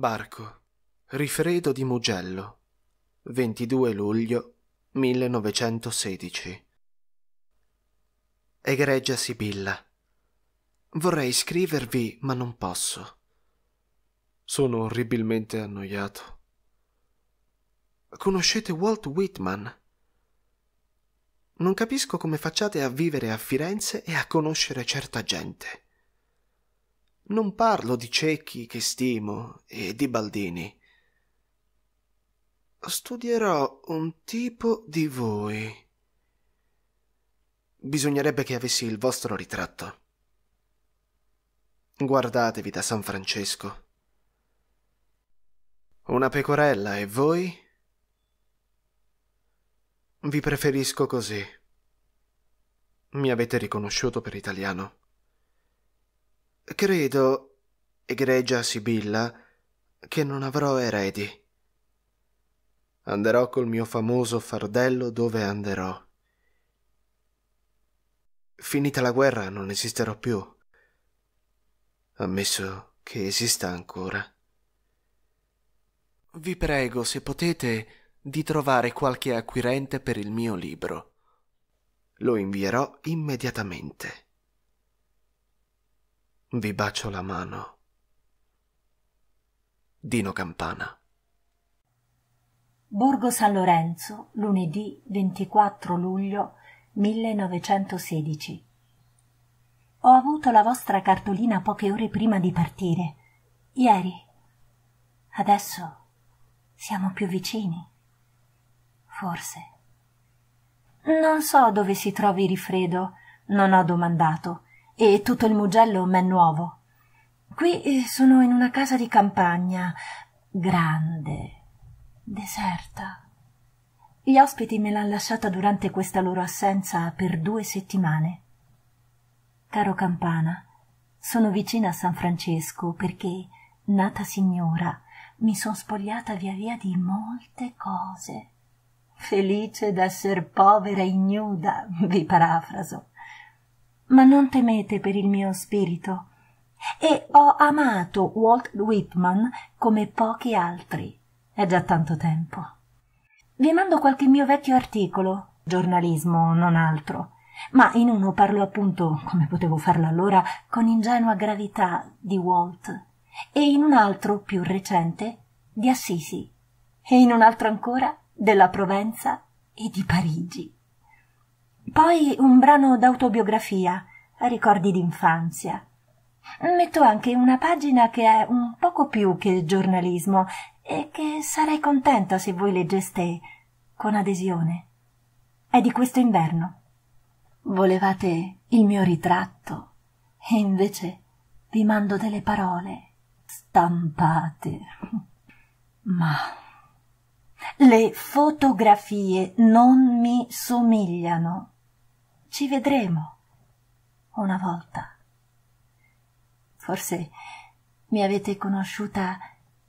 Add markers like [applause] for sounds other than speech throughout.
Barco. Rifredo di Mugello. 22 luglio 1916. Egregia Sibilla. Vorrei scrivervi, ma non posso. Sono orribilmente annoiato. Conoscete Walt Whitman? Non capisco come facciate a vivere a Firenze e a conoscere certa gente. Non parlo di ciechi che stimo e di baldini. Studierò un tipo di voi. Bisognerebbe che avessi il vostro ritratto. Guardatevi da San Francesco. Una pecorella e voi? Vi preferisco così. Mi avete riconosciuto per italiano. Credo, egregia Sibilla, che non avrò eredi. Anderò col mio famoso fardello dove anderò. Finita la guerra non esisterò più, ammesso che esista ancora. Vi prego, se potete, di trovare qualche acquirente per il mio libro. Lo invierò immediatamente. Vi bacio la mano. Dino Campana. Borgo San Lorenzo, lunedì 24 luglio 1916. Ho avuto la vostra cartolina poche ore prima di partire. Ieri. Adesso siamo più vicini. Forse. Non so dove si trovi Rifredo, non ho domandato e tutto il Mugello m'è nuovo. Qui eh, sono in una casa di campagna, grande, deserta. Gli ospiti me l'han lasciata durante questa loro assenza per due settimane. Caro Campana, sono vicina a San Francesco perché, nata signora, mi sono spogliata via via di molte cose. Felice d'esser povera e ignuda, vi parafraso ma non temete per il mio spirito. E ho amato Walt Whitman come pochi altri. È già tanto tempo. Vi mando qualche mio vecchio articolo, giornalismo, non altro. Ma in uno parlo appunto, come potevo farlo allora, con ingenua gravità di Walt, e in un altro più recente di Assisi, e in un altro ancora della Provenza e di Parigi. Poi un brano d'autobiografia, ricordi d'infanzia. Metto anche una pagina che è un poco più che giornalismo e che sarei contenta se voi leggeste con adesione. È di questo inverno. Volevate il mio ritratto e invece vi mando delle parole stampate. Ma le fotografie non mi somigliano. Ci vedremo una volta. Forse mi avete conosciuta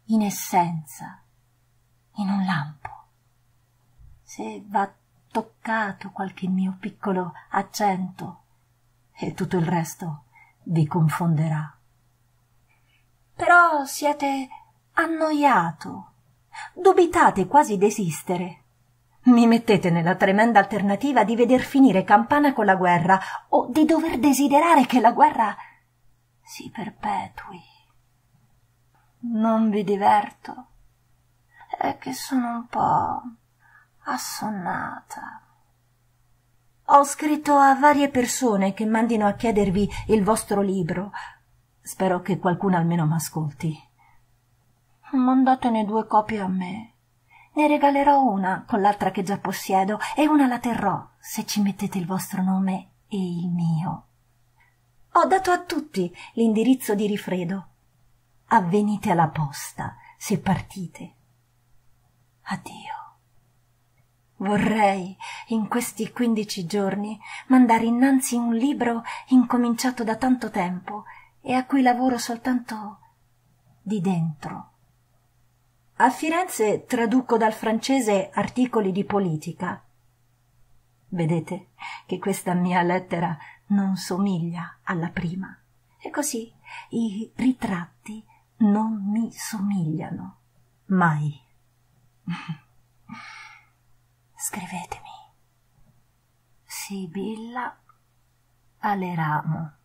in essenza, in un lampo. Se va toccato qualche mio piccolo accento e tutto il resto vi confonderà. Però siete annoiato, dubitate quasi d'esistere. Mi mettete nella tremenda alternativa di veder finire Campana con la guerra o di dover desiderare che la guerra si perpetui. Non vi diverto. È che sono un po' assonnata. Ho scritto a varie persone che mandino a chiedervi il vostro libro. Spero che qualcuno almeno m'ascolti. Mandatene due copie a me. Ne regalerò una con l'altra che già possiedo e una la terrò se ci mettete il vostro nome e il mio. Ho dato a tutti l'indirizzo di Rifredo. Avvenite alla posta se partite. Addio. Vorrei, in questi quindici giorni, mandare innanzi un libro incominciato da tanto tempo e a cui lavoro soltanto di dentro. A Firenze traduco dal francese articoli di politica. Vedete che questa mia lettera non somiglia alla prima. E così i ritratti non mi somigliano mai. [laughs] Scrivetemi. Sibilla Aleramo.